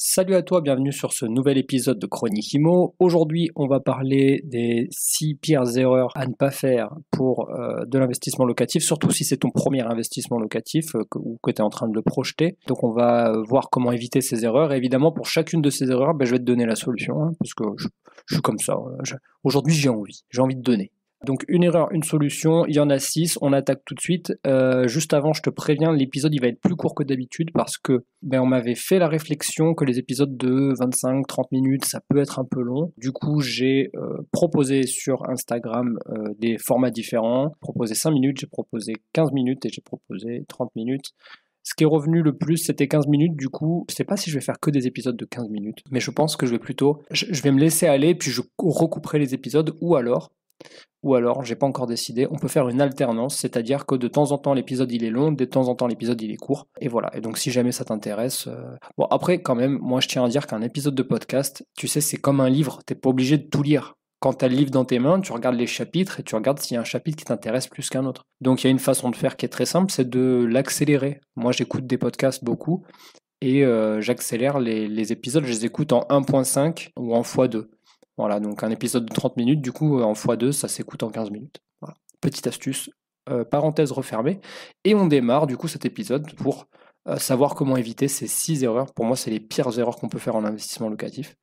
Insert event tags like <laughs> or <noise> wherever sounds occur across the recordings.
Salut à toi, bienvenue sur ce nouvel épisode de Chronique Imo. Aujourd'hui, on va parler des 6 pires erreurs à ne pas faire pour euh, de l'investissement locatif, surtout si c'est ton premier investissement locatif euh, ou que tu es en train de le projeter. Donc, on va voir comment éviter ces erreurs. Et évidemment, pour chacune de ces erreurs, ben, je vais te donner la solution, hein, parce que je, suis comme ça. Hein. Aujourd'hui, j'ai envie, j'ai envie de donner. Donc une erreur, une solution, il y en a six, on attaque tout de suite. Euh, juste avant, je te préviens, l'épisode il va être plus court que d'habitude parce que ben, on m'avait fait la réflexion que les épisodes de 25-30 minutes, ça peut être un peu long. Du coup, j'ai euh, proposé sur Instagram euh, des formats différents, J'ai proposé 5 minutes, j'ai proposé 15 minutes et j'ai proposé 30 minutes. Ce qui est revenu le plus, c'était 15 minutes. Du coup, je sais pas si je vais faire que des épisodes de 15 minutes, mais je pense que je vais plutôt, je vais me laisser aller, puis je recouperai les épisodes, ou alors ou alors, j'ai pas encore décidé, on peut faire une alternance, c'est-à-dire que de temps en temps l'épisode il est long, de temps en temps l'épisode il est court, et voilà. Et donc si jamais ça t'intéresse, euh, bon après quand même, moi je tiens à dire qu'un épisode de podcast, tu sais, c'est comme un livre, t'es pas obligé de tout lire. Quand t'as le livre dans tes mains, tu regardes les chapitres et tu regardes s'il y a un chapitre qui t'intéresse plus qu'un autre. Donc il y a une façon de faire qui est très simple, c'est de l'accélérer. Moi j'écoute des podcasts beaucoup et euh, j'accélère les épisodes, je les écoute en 1.5 ou en x2. Voilà, donc un épisode de 30 minutes, du coup, en x2, ça s'écoute en 15 minutes. Petite astuce, euh, parenthèse refermée. Et on démarre, du coup, cet épisode pour euh, savoir comment éviter ces 6 erreurs. Pour moi, c'est les pires erreurs qu'on peut faire en investissement locatif.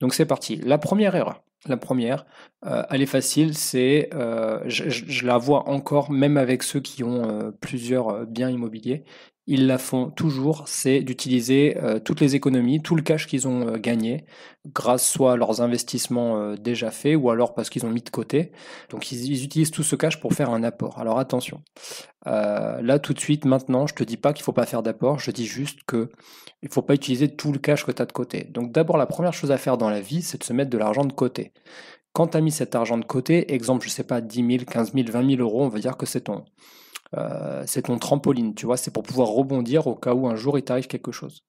Donc c'est parti. La première erreur, la première, euh, elle est facile, c'est, je, la vois encore, même avec ceux qui ont plusieurs biens immobiliers, ils la font toujours, c'est d'utiliser euh, toutes les économies, tout le cash qu'ils ont euh, gagné, grâce soit à leurs investissements euh, déjà faits, ou alors parce qu'ils ont mis de côté. Donc ils, utilisent tout ce cash pour faire un apport. Alors attention, là tout de suite, maintenant, je te dis pas qu'il ne faut pas faire d'apport, je dis juste qu'il ne faut pas utiliser tout le cash que tu as de côté. Donc d'abord, la première chose à faire dans la vie, c'est de se mettre de l'argent de côté. Quand tu as mis cet argent de côté, exemple, je ne sais pas, 10 000, 15 000, 20 000 euros, on va dire que c'est ton euh, c'est ton trampoline, tu vois, c'est pour pouvoir rebondir au cas où un jour il t'arrive quelque chose.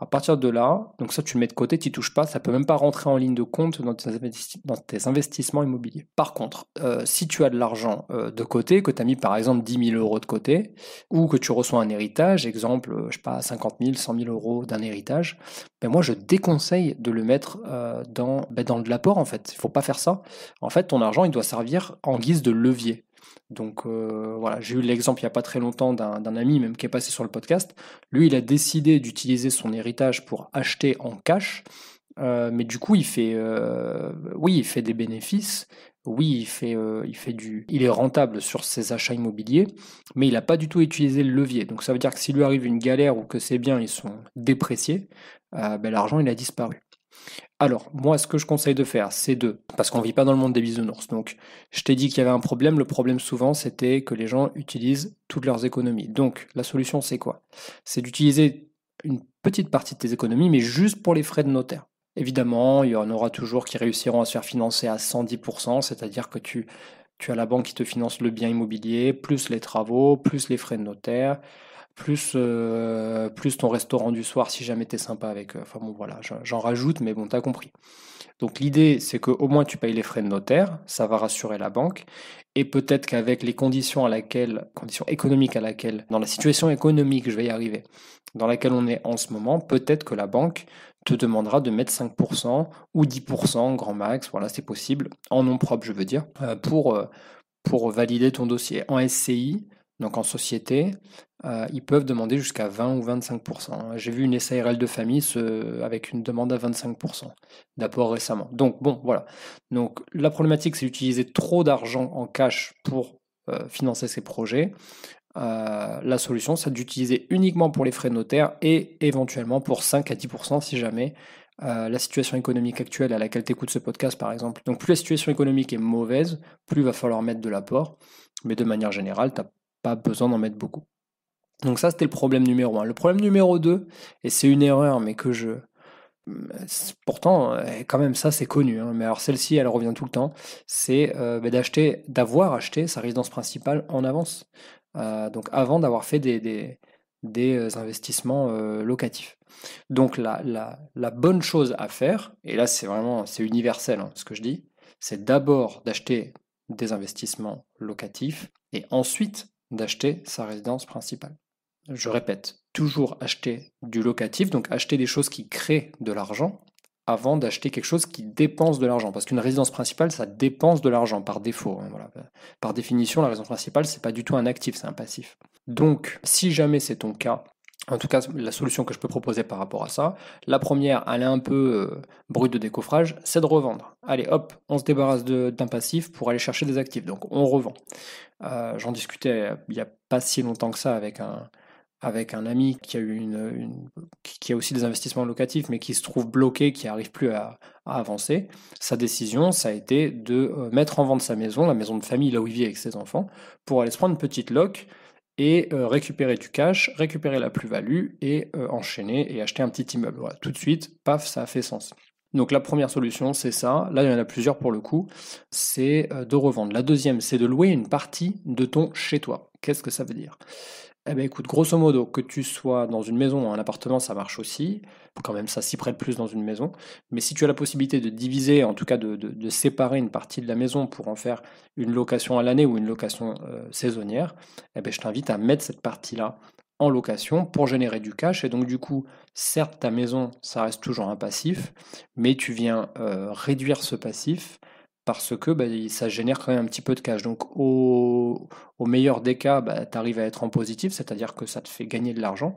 À partir de là, donc ça tu le mets de côté, tu touches pas, ça peut même pas rentrer en ligne de compte dans tes, investissements immobiliers. Par contre, euh, si tu as de l'argent euh, de côté, que tu as mis par exemple 10 000 euros de côté, ou que tu reçois un héritage, exemple, je sais pas, 50 000, 100 000 euros d'un héritage, ben moi je déconseille de le mettre dans, ben de l'apport en fait. Il faut pas faire ça. En fait, ton argent il doit servir en guise de levier. Donc euh, voilà, j'ai eu l'exemple il n'y a pas très longtemps d'un ami même qui est passé sur le podcast. Lui, il a décidé d'utiliser son héritage pour acheter en cash, euh, mais du coup, il fait, euh, oui, il fait des bénéfices. Oui, il fait, il fait du, il est rentable sur ses achats immobiliers, mais il n'a pas du tout utilisé le levier. Donc ça veut dire que s'il lui arrive une galère ou que ses biens ils sont dépréciés, ben, l'argent il a disparu. Alors, moi, ce que je conseille de faire, c'est de, parce qu'on vit pas dans le monde des bisounours, donc je t'ai dit qu'il y avait un problème, le problème souvent, c'était que les gens utilisent toutes leurs économies. Donc, la solution, c'est quoi C'est d'utiliser une petite partie de tes économies, mais juste pour les frais de notaire. Évidemment, il y en aura toujours qui réussiront à se faire financer à 110%, c'est-à-dire que tu, tu as la banque qui te finance le bien immobilier, plus les travaux, plus les frais de notaire, plus, euh, plus ton restaurant du soir si jamais es sympa avec. Euh, enfin bon, voilà, j'en rajoute, mais bon, t'as compris. Donc l'idée, c'est qu'au moins tu payes les frais de notaire, ça va rassurer la banque, et peut-être qu'avec les conditions à laquelle, conditions économiques à laquelle, dans la situation économique, je vais y arriver, dans laquelle on est en ce moment, peut-être que la banque te demandera de mettre 5% ou 10% grand max, voilà, c'est possible, en nom propre, je veux dire, euh, pour, pour valider ton dossier. En SCI, donc en société, euh, ils peuvent demander jusqu'à 20 ou 25%. J'ai vu une SARL de famille avec une demande à 25% d'apport récemment. Donc bon, voilà. Donc la problématique, c'est d'utiliser trop d'argent en cash pour euh, financer ces projets. Euh, la solution, c'est d'utiliser uniquement pour les frais notaires et éventuellement pour 5 à 10% si jamais la situation économique actuelle à laquelle tu écoutes ce podcast, par exemple. Donc, plus la situation économique est mauvaise, plus il va falloir mettre de l'apport. Mais de manière générale, tu as pas besoin d'en mettre beaucoup. Donc ça, c'était le problème numéro un. Le problème numéro 2, et c'est une erreur, mais que je... Hum, pourtant, euh, quand même, ça c'est connu, hein, mais alors celle-ci, elle revient tout le temps, c'est euh, bah, d'acheter, d'avoir acheté sa résidence principale en avance, euh, donc avant d'avoir fait des, des, investissements locatifs. Donc la, la, bonne chose à faire, et là c'est vraiment, c'est universel hein, ce que je dis, c'est d'abord d'acheter des investissements locatifs et ensuite d'acheter sa résidence principale. Je répète, toujours acheter du locatif, donc acheter des choses qui créent de l'argent avant d'acheter quelque chose qui dépense de l'argent. Parce qu'une résidence principale, ça dépense de l'argent par défaut. Hein, par définition, la résidence principale, c'est pas du tout un actif, c'est un passif. Donc, si jamais c'est ton cas en tout cas, la solution que je peux proposer par rapport à ça, la première, elle est un peu euh, brute de décoffrage, c'est de revendre. Allez, hop, on se débarrasse d'un passif pour aller chercher des actifs. Donc, on revend. Euh, j'en discutais euh, il n'y a pas si longtemps que ça avec un, avec un ami qui a eu qui a aussi des investissements locatifs mais qui se trouve bloqué, qui n'arrive plus à, à, avancer, sa décision, ça a été de mettre en vente sa maison, la maison de famille là où il vit avec ses enfants, pour aller se prendre une petite loque et euh, récupérer du cash, récupérer la plus-value et euh, enchaîner et acheter un petit immeuble. tout de suite, paf, ça a fait sens. Donc la première solution, c'est ça. Là, il y en a plusieurs pour le coup. C'est euh, de revendre. La deuxième, c'est de louer une partie de ton chez toi. Qu'est-ce que ça veut dire eh bien, écoute, grosso modo, que tu sois dans une maison ou un appartement, ça marche aussi. Quand même, ça s'y prête plus dans une maison. Mais si tu as la possibilité de diviser, en tout cas de, séparer une partie de la maison pour en faire une location à l'année ou une location euh, saisonnière, eh ben, je t'invite à mettre cette partie-là en location pour générer du cash. Et donc, du coup, certes, ta maison, ça reste toujours un passif, mais tu viens euh, réduire ce passif parce que bah, ça génère quand même un petit peu de cash. Donc au, meilleur des cas, bah, tu arrives à être en positif, c'est-à-dire que ça te fait gagner de l'argent,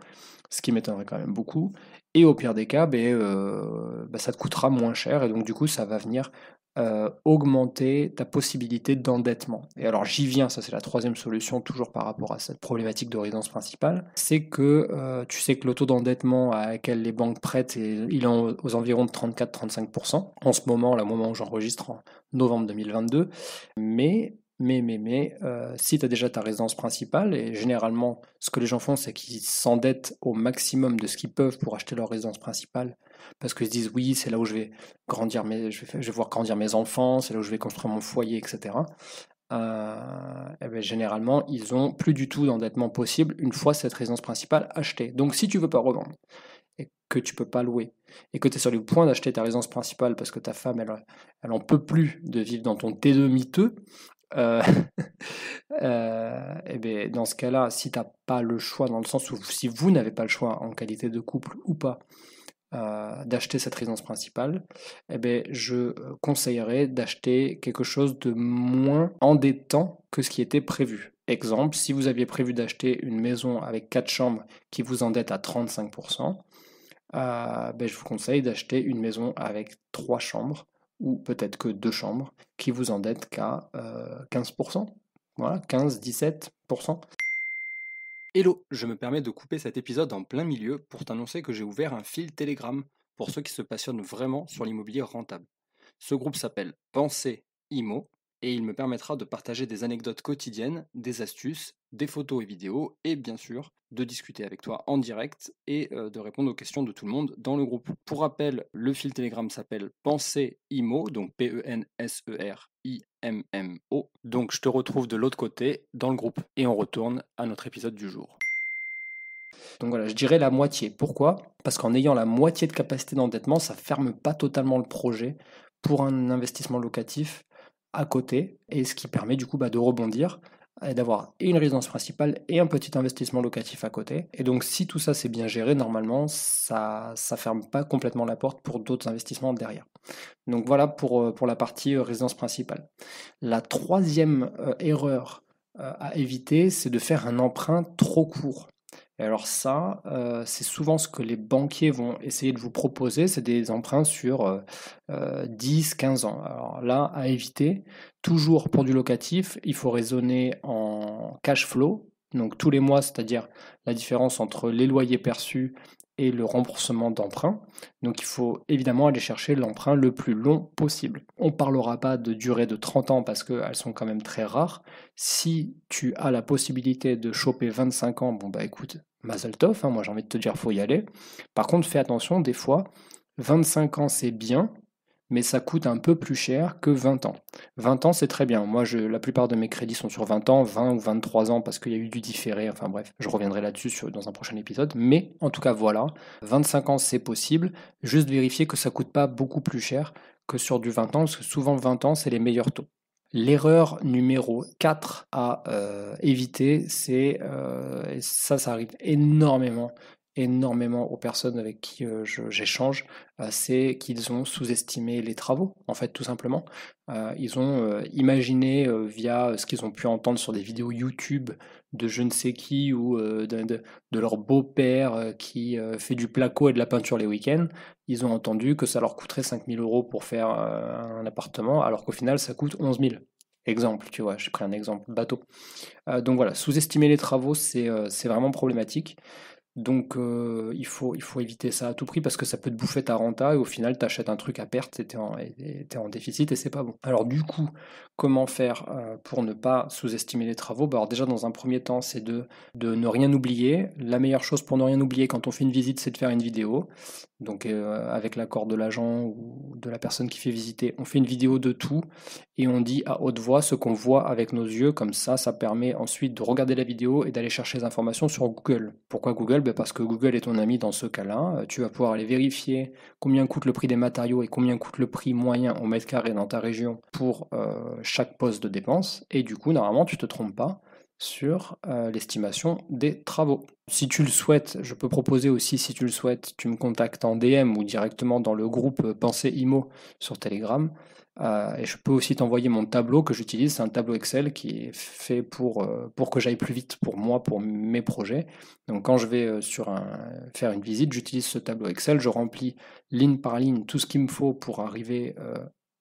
ce qui m'étonnerait quand même beaucoup. Et au pire des cas, bah, euh, ça te coûtera moins cher et donc du coup ça va venir euh, augmenter ta possibilité d'endettement. Et alors j'y viens, ça c'est la troisième solution, toujours par rapport à cette problématique de résidence principale, c'est que euh, tu sais que le taux d'endettement à laquelle les banques prêtent, il est aux environs de 34-35%, en ce moment, là, au moment où j'enregistre en novembre 2022, mais mais, mais, mais, euh, si tu as déjà ta résidence principale, et généralement, ce que les gens font, c'est qu'ils s'endettent au maximum de ce qu'ils peuvent pour acheter leur résidence principale, parce qu'ils se disent, oui, c'est là où je vais grandir, mes, je vais, voir grandir mes enfants, c'est là où je vais construire mon foyer, etc. Euh, eh ben, généralement, ils ont plus du tout d'endettement possible une fois cette résidence principale achetée. Donc, si tu veux pas revendre, et que tu peux pas louer, et que tu es sur le point d'acheter ta résidence principale parce que ta femme, elle, elle en peut plus de vivre dans ton T2 miteux, euh, <laughs> euh, eh ben, dans ce cas-là, si tu n'as pas le choix, dans le sens où si vous n'avez pas le choix en qualité de couple ou pas, euh, d'acheter cette résidence principale, eh ben, je conseillerais d'acheter quelque chose de moins endettant que ce qui était prévu. Exemple, si vous aviez prévu d'acheter une maison avec 4 chambres qui vous endette à 35%, ben, je vous conseille d'acheter une maison avec 3 chambres ou peut-être que deux chambres, qui vous endettent qu'à 15%. Euh, voilà, 15-17%. Hello, je me permets de couper cet épisode en plein milieu pour t'annoncer que j'ai ouvert un fil Telegram pour ceux qui se passionnent vraiment sur l'immobilier rentable. Ce groupe s'appelle Pensée Imo et il me permettra de partager des anecdotes quotidiennes, des astuces, des photos et vidéos et bien sûr de discuter avec toi en direct et euh, de répondre aux questions de tout le monde dans le groupe. Pour rappel, le fil Telegram s'appelle pensée IMO, donc P-E-N-S-E-R-I-M-M-O. Donc je te retrouve de l'autre côté dans le groupe et on retourne à notre épisode du jour. Donc voilà, je dirais la moitié. Pourquoi Parce qu'en ayant la moitié de capacité d'endettement, ça ferme pas totalement le projet pour un investissement locatif à côté et ce qui permet du coup bah, de rebondir d'avoir une résidence principale et un petit investissement locatif à côté. Et donc si tout ça c'est bien géré, normalement, ça ne ferme pas complètement la porte pour d'autres investissements derrière. Donc voilà pour, euh, la partie euh, résidence principale. La troisième euh, erreur à éviter, c'est de faire un emprunt trop court alors ça, euh, c'est souvent ce que les banquiers vont essayer de vous proposer, c'est des emprunts sur 10, euh, 15 euh, ans. Alors là, à éviter, toujours pour du locatif, il faut raisonner en cash flow, donc tous les mois, c'est-à-dire la différence entre les loyers perçus et le remboursement d'emprunt. Donc il faut évidemment aller chercher l'emprunt le plus long possible. On ne parlera pas de durée de 30 ans parce qu'elles sont quand même très rares. Si tu as la possibilité de choper 25 ans, bon bah écoute, Mazel hein, moi j'ai envie de te dire faut y aller. Par contre, fais attention, des fois, 25 ans c'est bien, mais ça coûte un peu plus cher que 20 ans. 20 ans, c'est très bien. Moi, la plupart de mes crédits sont sur 20 ans, 20 ou 23 ans, parce qu'il y a eu du différé. Enfin bref, je reviendrai là-dessus dans un prochain épisode. Mais en tout cas, voilà, 25 ans, c'est possible. Juste vérifier que ça ne coûte pas beaucoup plus cher que sur du 20 ans, parce que souvent 20 ans, c'est les meilleurs taux. L'erreur numéro 4 à euh, éviter, c'est, euh, ça, ça arrive énormément énormément aux personnes avec qui euh, j'échange, euh, c'est qu'ils ont sous-estimé les travaux, en fait, tout simplement. Euh, ils ont imaginé via ce qu'ils ont pu entendre sur des vidéos YouTube de je ne sais qui ou de, leur beau-père qui fait du placo et de la peinture les week-ends, ils ont entendu que ça leur coûterait 5000 euros pour faire un appartement, alors qu'au final, ça coûte 11 000. Exemple, tu vois, j'ai pris un exemple bateau. donc voilà, sous-estimer les travaux, c'est vraiment problématique. Donc euh, il, faut, il faut éviter ça à tout prix parce que ça peut te bouffer ta renta et au final tu achètes un truc à perte et t'es en déficit et c'est pas bon. Alors du coup, comment faire euh, pour ne pas sous-estimer les travaux bah, Alors déjà dans un premier temps c'est de, ne rien oublier. La meilleure chose pour ne rien oublier quand on fait une visite c'est de faire une vidéo. Donc euh, avec l'accord de l'agent ou de la personne qui fait visiter, on fait une vidéo de tout et on dit à haute voix ce qu'on voit avec nos yeux. Comme ça, ça permet ensuite de regarder la vidéo et d'aller chercher les informations sur Google. Pourquoi Google parce que Google est ton ami dans ce cas-là. Euh, tu vas pouvoir aller vérifier combien coûte le prix des matériaux et combien coûte le prix moyen au mètre carré dans ta région pour euh, chaque poste de dépense. Et du coup, normalement, tu ne te trompes pas sur euh, l'estimation des travaux. Si tu le souhaites, je peux proposer aussi, si tu le souhaites, tu me contactes en DM ou directement dans le groupe Pensée IMO sur Telegram. Euh, et je peux aussi t'envoyer mon tableau que j'utilise. C'est un tableau Excel qui est fait pour, euh, pour que j'aille plus vite pour moi, pour mes projets. Donc quand je vais euh, sur faire une visite, j'utilise ce tableau Excel. Je remplis ligne par ligne tout ce qu'il me faut pour arriver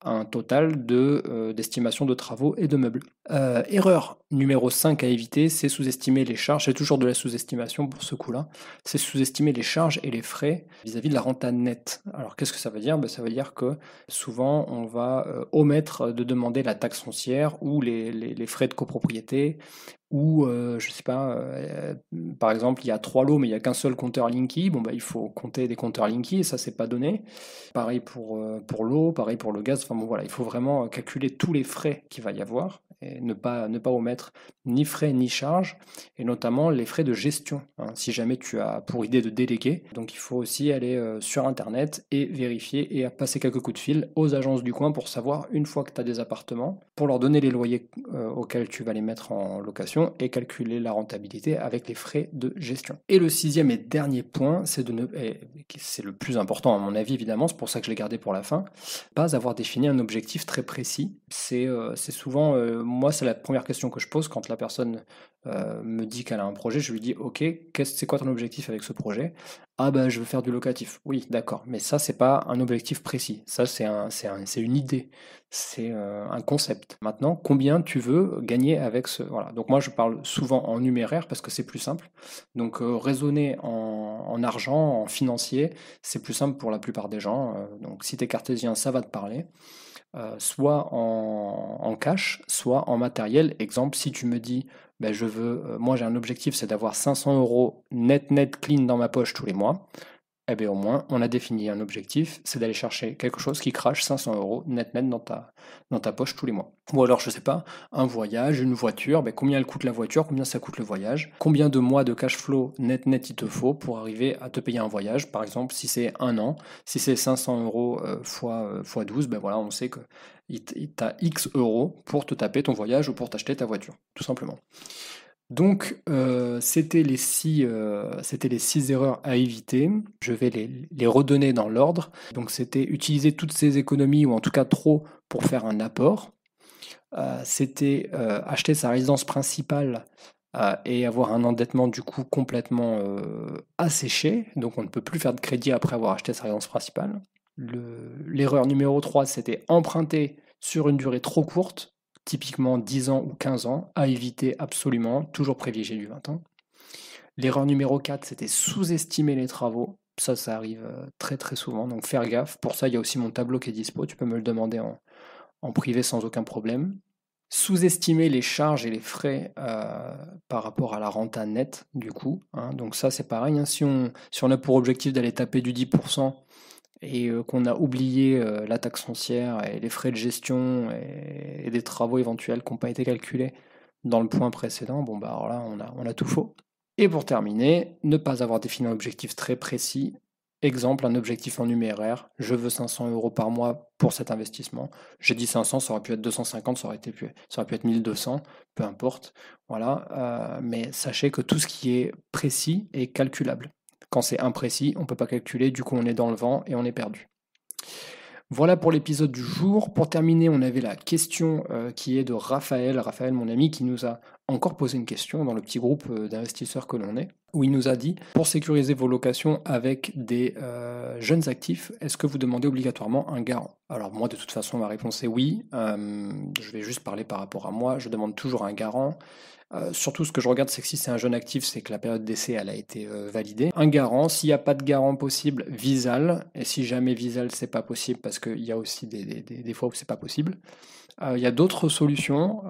un total de, euh, d'estimation de travaux et de meubles. Euh, erreur numéro 5 à éviter, c'est sous-estimer les charges, c'est toujours de la sous-estimation pour ce coup-là, c'est sous-estimer les charges et les frais vis-à-vis de la renta nette. Alors qu'est-ce que ça veut dire ben, Ça veut dire que souvent on va euh, omettre de demander la taxe foncière ou les frais de copropriété ou euh, je sais pas, euh, par exemple, il y a trois lots, mais il n'y a qu'un seul compteur Linky, bon, bah, il faut compter des compteurs Linky, et ça, c'est pas donné. Pareil pour, euh, pour l'eau, pareil pour le gaz, enfin bon, voilà, il faut vraiment calculer tous les frais qu'il va y avoir et ne pas, ne pas omettre ni frais ni charges, et notamment les frais de gestion, hein, si jamais tu as pour idée de déléguer. Donc il faut aussi aller euh, sur Internet et vérifier et passer quelques coups de fil aux agences du coin pour savoir, une fois que tu as des appartements, pour leur donner les loyers euh, auxquels tu vas les mettre en location et calculer la rentabilité avec les frais de gestion. Et le sixième et dernier point, c'est de C'est le plus important à mon avis, évidemment, c'est pour ça que je l'ai gardé pour la fin, pas avoir défini un objectif très précis. C'est euh, souvent moi, c'est la première question que je pose quand la personne euh, me dit qu'elle a un projet, je lui dis ok, c'est quoi ton objectif avec ce projet Ah ben, je veux faire du locatif. Oui, d'accord, mais ça c'est pas un objectif précis. Ça c'est un, c'est un, une idée, c'est euh, un concept. Maintenant, combien tu veux gagner avec ce voilà. Donc moi je parle souvent en numéraire parce que c'est plus simple. Donc euh, raisonner en, argent, en financier, c'est plus simple pour la plupart des gens. donc si tu es cartésien, ça va te parler. soit en, en cash, soit en matériel. Exemple, si tu me dis ben je veux, euh, moi j'ai un objectif, c'est d'avoir 500 euros net net clean dans ma poche tous les mois eh ben, au moins, on a défini un objectif, c'est d'aller chercher quelque chose qui crache 500 euros net net dans ta, dans ta poche tous les mois. Ou alors, je sais pas, un voyage, une voiture, ben combien elle coûte la voiture, combien ça coûte le voyage, combien de mois de cash flow net net il te faut pour arriver à te payer un voyage, par exemple, si c'est un an, si c'est 500 euros x euh, fois 12, euh, ben voilà, on sait que tu as X euros pour te taper ton voyage ou pour t'acheter ta voiture, tout simplement. Donc, euh, euh, c'était les, six, erreurs à éviter. Je vais les, redonner dans l'ordre. Donc, c'était utiliser toutes ses économies, ou en tout cas trop, pour faire un apport. Euh, c'était acheter sa résidence principale et avoir un endettement du coup complètement asséché. Donc, on ne peut plus faire de crédit après avoir acheté sa résidence principale. L'erreur numéro 3, c'était emprunter sur une durée trop courte typiquement 10 ans ou 15 ans, à éviter absolument, toujours privilégier du 20 ans. L'erreur numéro 4, c'était sous-estimer les travaux. Ça, ça arrive euh, très très souvent, donc faire gaffe. Pour ça, il y a aussi mon tableau qui est dispo, tu peux me le demander en, en privé sans aucun problème. Sous-estimer les charges et les frais euh, par rapport à la renta nette, du coup. Hein. Donc ça, c'est pareil. Hein. Si, on, si on a pour objectif d'aller taper du 10%, et euh, qu'on a oublié euh, la taxe foncière et les frais de gestion et, des travaux éventuels qui n'ont pas été calculés dans le point précédent, bon bah alors là on a, on a tout faux. Et pour terminer, ne pas avoir défini un objectif très précis. Exemple, un objectif en numéraire, je veux 500 euros par mois pour cet investissement. J'ai dit 500, ça aurait pu être 250, ça aurait, été pu, ça aurait pu être 1200, peu importe. Voilà, euh, mais sachez que tout ce qui est précis est calculable. Quand c'est imprécis, on ne peut pas calculer, du coup on est dans le vent et on est perdu. Voilà pour l'épisode du jour. Pour terminer, on avait la question euh, qui est de Raphaël, Raphaël mon ami, qui nous a encore posé une question dans le petit groupe euh, d'investisseurs que l'on est, où il nous a dit, pour sécuriser vos locations avec des euh, jeunes actifs, est-ce que vous demandez obligatoirement un garant Alors moi, de toute façon, ma réponse est oui. je vais juste parler par rapport à moi. Je demande toujours un garant. Euh, surtout, ce que je regarde, c'est que si c'est un jeune actif, c'est que la période d'essai, elle a été euh, validée. Un garant, s'il n'y a pas de garant possible, Visal. Et si jamais Visal, c'est pas possible, parce qu'il y a aussi des, des, fois où c'est pas possible. Euh, il y a d'autres solutions.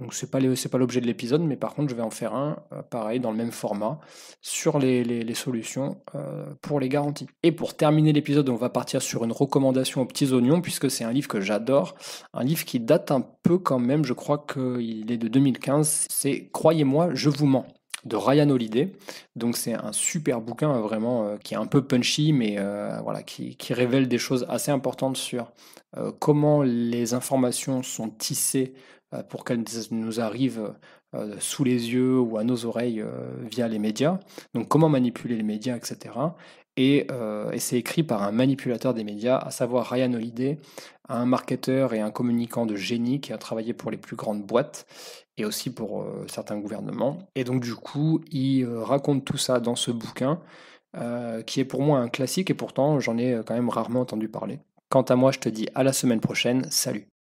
donc, c'est pas c'est pas l'objet de l'épisode, mais par contre, je vais en faire un, pareil, dans le même format, sur les, solutions pour les garanties. Et pour terminer l'épisode, on va partir sur une recommandation aux petits oignons, puisque c'est un livre que j'adore, un livre qui date un peu quand même. Je crois qu'il est de 2015. C'est Croyez-moi, je vous mens de Ryan Holiday. Donc c'est un super bouquin euh, vraiment euh, qui est un peu punchy, mais euh, voilà, qui, révèle des choses assez importantes sur comment les informations sont tissées pour qu'elles nous arrivent euh, sous les yeux ou à nos oreilles euh, via les médias. Donc comment manipuler les médias, etc. Euh, et, c'est écrit par un manipulateur des médias, à savoir Ryan Holiday, un marketeur et un communicant de génie qui a travaillé pour les plus grandes boîtes et aussi pour certains gouvernements. Et donc du coup, il raconte tout ça dans ce bouquin. qui est pour moi un classique et pourtant j'en ai quand même rarement entendu parler. Quant à moi, je te dis à la semaine prochaine, salut